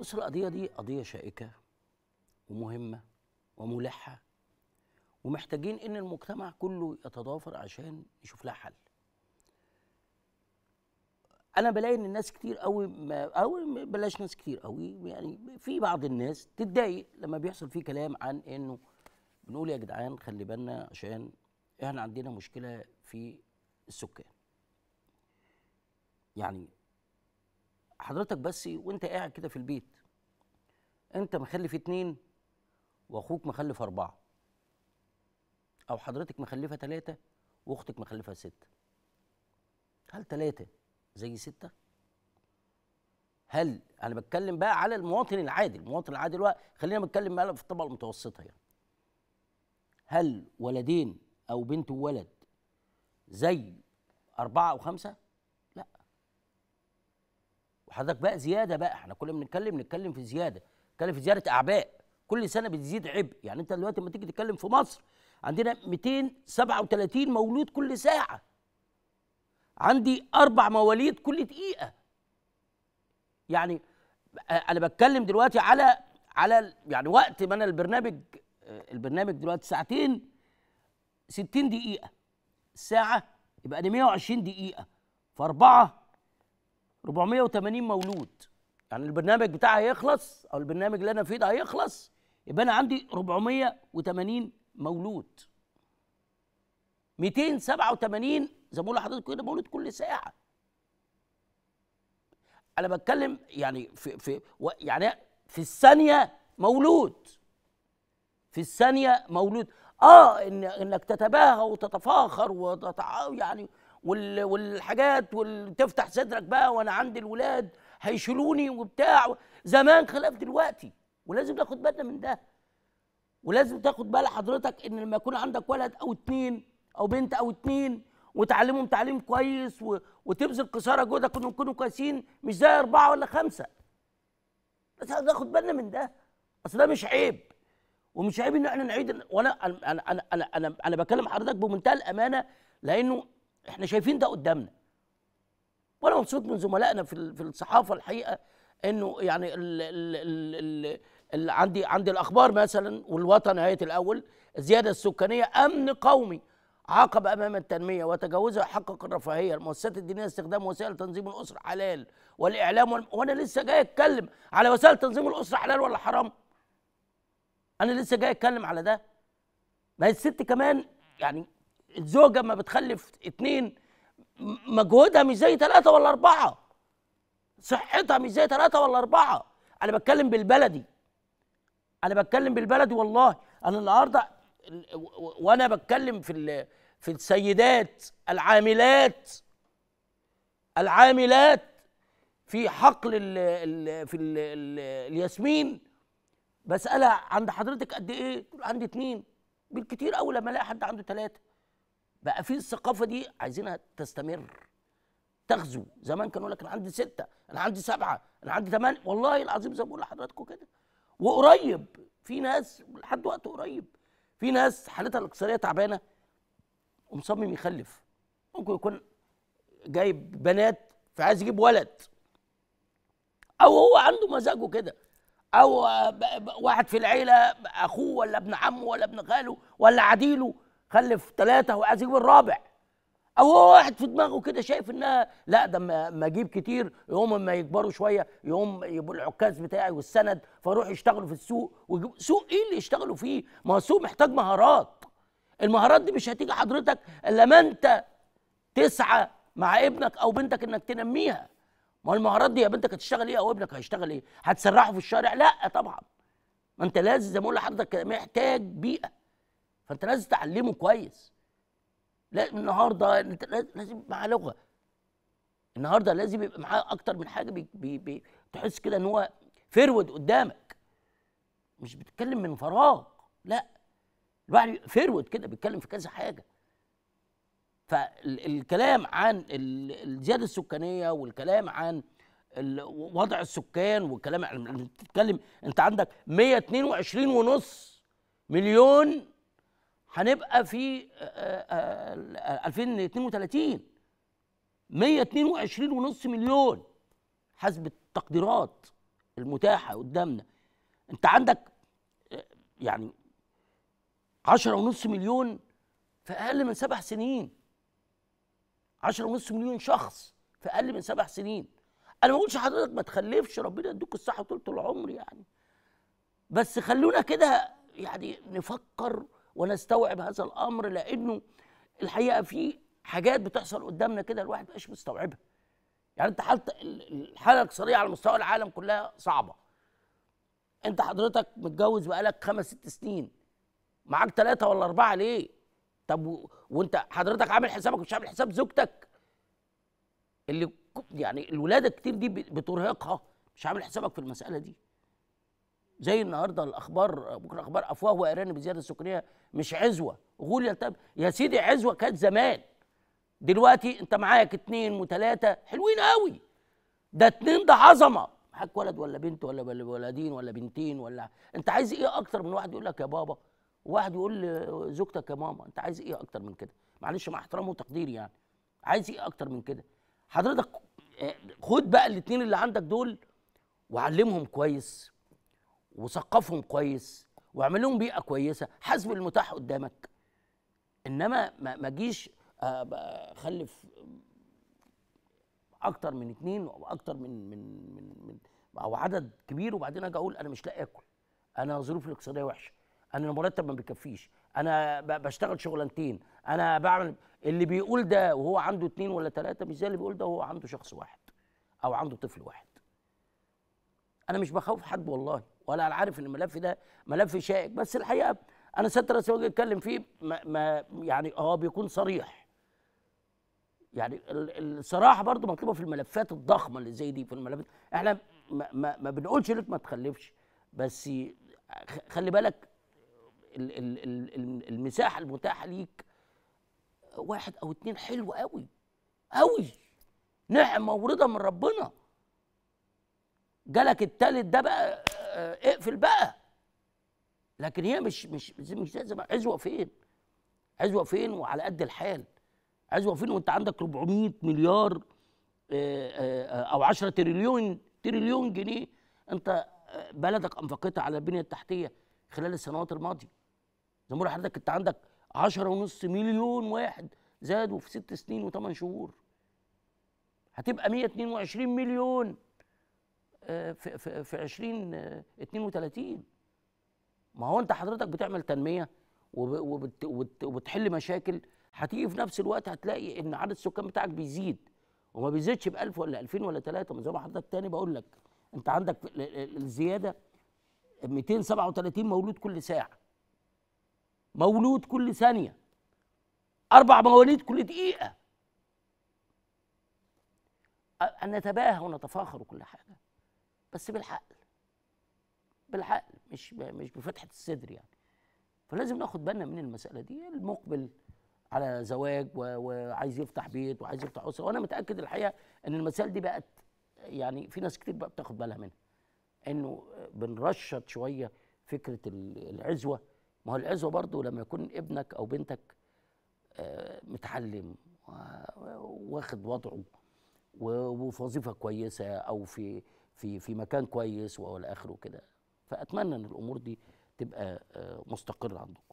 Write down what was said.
بص القضية دي قضية شائكة ومهمة وملحة ومحتاجين إن المجتمع كله يتضافر عشان يشوف لها حل. أنا بلاقي إن الناس كتير قوي أو بلاش ناس كتير قوي يعني في بعض الناس تتضايق لما بيحصل فيه كلام عن إنه بنقول يا جدعان خلي بالنا عشان إحنا عندنا مشكلة في السكان. يعني حضرتك بس وانت قاعد كده في البيت انت مخلف اتنين واخوك مخلف اربعه او حضرتك مخلفه ثلاثه واختك مخلفه سته هل ثلاثه زي سته هل انا بتكلم بقى على المواطن العادي المواطن العادي الوقت خلينا بتكلم بقى في الطبقه المتوسطه يعني هل ولدين او بنت وولد زي اربعه او خمسه وحضرتك بقى زياده بقى احنا كل ما بنتكلم نتكلم في زياده نتكلم في زياده اعباء كل سنه بتزيد عبء يعني انت دلوقتي لما تيجي تتكلم في مصر عندنا 237 مولود كل ساعه عندي اربع مواليد كل دقيقه يعني آه، انا بتكلم دلوقتي على على يعني وقت ما انا البرنامج آه، البرنامج دلوقتي ساعتين 60 دقيقه الساعه يبقى دي 120 دقيقه في اربعه 480 مولود يعني البرنامج بتاعي هيخلص او البرنامج اللي انا فيه ده هيخلص يبقى انا عندي 480 مولود 287 زي ما بقول لحضرتك كده مولود كل ساعه انا بتكلم يعني في في يعني في الثانيه مولود في الثانيه مولود اه إن انك تتباهى وتتفاخر وتتع يعني والحاجات وتفتح صدرك بقى وانا عندي الولاد هيشيلوني وبتاع زمان خلاف دلوقتي ولازم ناخد بالنا من ده ولازم تاخد بال حضرتك ان لما يكون عندك ولد او اتنين او بنت او اتنين وتعلمهم تعليم كويس و... وتبذل قصارى جهدك انهم يكونوا كويسين مش زي اربعه ولا خمسه بس ناخد بالنا من ده اصل ده مش عيب ومش عيب ان احنا نعيد وانا انا انا انا انا, أنا بكلم حضرتك بمنتهى الامانه لانه احنا شايفين ده قدامنا وانا مبسوط من زملائنا في في الصحافه الحقيقه انه يعني ال ال ال ال عندي الاخبار مثلا والوطن هيئه الاول الزياده السكانيه امن قومي عاقب امام التنميه وتجاوزها حقق الرفاهيه المؤسسات الدينيه استخدام وسائل تنظيم الاسره حلال والاعلام وانا لسه جاي اتكلم على وسائل تنظيم الاسره حلال ولا حرام انا لسه جاي اتكلم على ده ما الست كمان يعني الزوجه اما بتخلف اتنين مجهودها مش زي ثلاثه ولا اربعه صحتها مش زي ثلاثه ولا اربعه انا بتكلم بالبلدي انا بتكلم بالبلدي والله انا النهارده وانا بتكلم في في السيدات العاملات العاملات في حقل الـ الـ في الـ الـ الياسمين بسالها عند حضرتك قد ايه؟ تقول عندي اتنين بالكتير قوي لما الاقي حد عنده ثلاثه بقى في الثقافه دي عايزينها تستمر تغزو زمان كانوا لك انا عندي سته انا عندي سبعه انا عندي ثمانيه والله العظيم زي ما بقول لحضراتكم كده وقريب في ناس لحد وقت قريب في ناس حالتها الاقتصاديه تعبانه ومصمم يخلف ممكن يكون جايب بنات فعايز يجيب ولد او هو عنده مزاجه كده او واحد في العيله اخوه ولا ابن عمه ولا ابن خاله ولا عديله خلف ثلاثه وعايز يجيب الرابع او هو واحد في دماغه كده شايف انها لا ده ما اجيب كتير يوم ما يكبروا شويه يوم يبقوا العكاز بتاعي والسند فاروح يشتغلوا في السوق ويجيبوا سوق ايه اللي يشتغلوا فيه؟ ما هو السوق محتاج مهارات المهارات دي مش هتيجي حضرتك الا ما انت تسعى مع ابنك او بنتك انك تنميها ما هو المهارات دي يا بنتك هتشتغل ايه او ابنك هيشتغل ايه؟ هتسرحه في الشارع؟ لا طبعا ما انت لازم زي ما اقول لحضرتك محتاج بيئه فانت لازم تعلمه كويس لا النهارده انت لازم معاه لغه النهارده لازم يبقى معاه اكتر من حاجه بي بي بي تحس كده ان هو فرود قدامك مش بتتكلم من فراغ لا الواحد فرود كده بيتكلم في كذا حاجه فالكلام عن الزياده السكانيه والكلام عن وضع السكان والكلام بتتكلم انت عندك 122 ونص مليون هنبقى في 2032 آه، 122 آه، آه، ونص مليون حسب التقديرات المتاحه قدامنا انت عندك يعني 10 ونص مليون في اقل من سبع سنين 10 ونص مليون شخص في اقل من سبع سنين انا ما بقولش حضرتك ما تخلفش ربنا يدوك الصحه طول العمر يعني بس خلونا كده يعني نفكر ونستوعب هذا الامر لانه الحقيقه في حاجات بتحصل قدامنا كده الواحد مش مستوعبها يعني انت حالة الحاله الاقتصاديه على مستوى العالم كلها صعبه انت حضرتك متجوز بقالك خمس ست سنين معاك ثلاثه ولا اربعه ليه طب و... وانت حضرتك عامل حسابك مش عامل حساب زوجتك اللي يعني الولاده كتير دي بترهقها مش عامل حسابك في المساله دي زي النهارده الاخبار بكره اخبار افواه وارانب بزياده السكريه مش عزوه غول يلتب يا سيدي عزوه كانت زمان دلوقتي انت معاك اتنين وتلاته حلوين قوي ده اتنين ده عظمه معاك ولد ولا بنت ولا ولدين ولا بنتين ولا انت عايز ايه اكتر من واحد يقول لك يا بابا واحد يقول لزوجتك يا ماما انت عايز ايه اكتر من كده معلش مع احترامي وتقديري يعني عايز ايه اكتر من كده حضرتك خد بقى الاتنين اللي عندك دول وعلمهم كويس وثقفهم كويس واعمل لهم بيئه كويسه حسب المتاح قدامك انما ما اجيش اخلف آه، اكتر من اتنين او اكتر من من من, من او عدد كبير وبعدين اجي اقول انا مش لاقي اكل انا ظروفي الاقتصاديه وحشه انا المرتب ما بيكفيش انا بشتغل شغلانتين انا بعمل اللي بيقول ده وهو عنده اتنين ولا تلاته مش زي اللي بيقول ده وهو عنده شخص واحد او عنده طفل واحد انا مش بخوف حد والله ولا انا عارف ان الملف ده ملف شائك بس الحقيقه انا سياده الرئيس اتكلم فيه ما, ما يعني اه بيكون صريح يعني الصراحه برضو مطلوبه في الملفات الضخمه اللي زي دي في الملفات احنا ما, ما, ما بنقولش لك ما تخلفش بس خلي بالك ال ال ال المساحه المتاحه ليك واحد او اتنين حلو قوي قوي نعمه ورضا من ربنا جالك التالت ده بقى آه، اقفل بقى لكن هي مش مش مش لازم عزوه فين؟ عزوه فين وعلى قد الحال عزوه فين وانت عندك 400 مليار آه، آه، او 10 تريليون تريليون جنيه انت بلدك انفقتها على البنيه التحتيه خلال السنوات الماضيه زي ما حضرتك انت عندك 10 ونص مليون واحد زادوا في ست سنين وثمان شهور هتبقى 122 مليون في في في 2032 ما هو انت حضرتك بتعمل تنميه وبتحل مشاكل هتيجي في نفس الوقت هتلاقي ان عدد السكان بتاعك بيزيد وما بيزيدش ب 1000 ولا 2000 ولا 3 زي ما حضرتك تاني بقول لك انت عندك الزياده 237 مولود كل ساعه مولود كل ثانيه اربع مواليد كل دقيقه نتباهى ونتفاخر وكل حاجه بس بالحقل بالحقل مش مش بفتحه الصدر يعني فلازم ناخد بالنا من المساله دي المقبل على زواج وعايز يفتح بيت وعايز يفتح اسره وانا متاكد الحقيقه ان المسائل دي بقت يعني في ناس كتير بقى بتاخد بالها منها انه بنرشط شويه فكره العزوه ما هو العزوه برضو لما يكون ابنك او بنتك آه، متعلم واخد وضعه وفي وظيفه كويسه او في في في مكان كويس والى اخره كده فاتمنى ان الامور دي تبقى آه، مستقره عندهم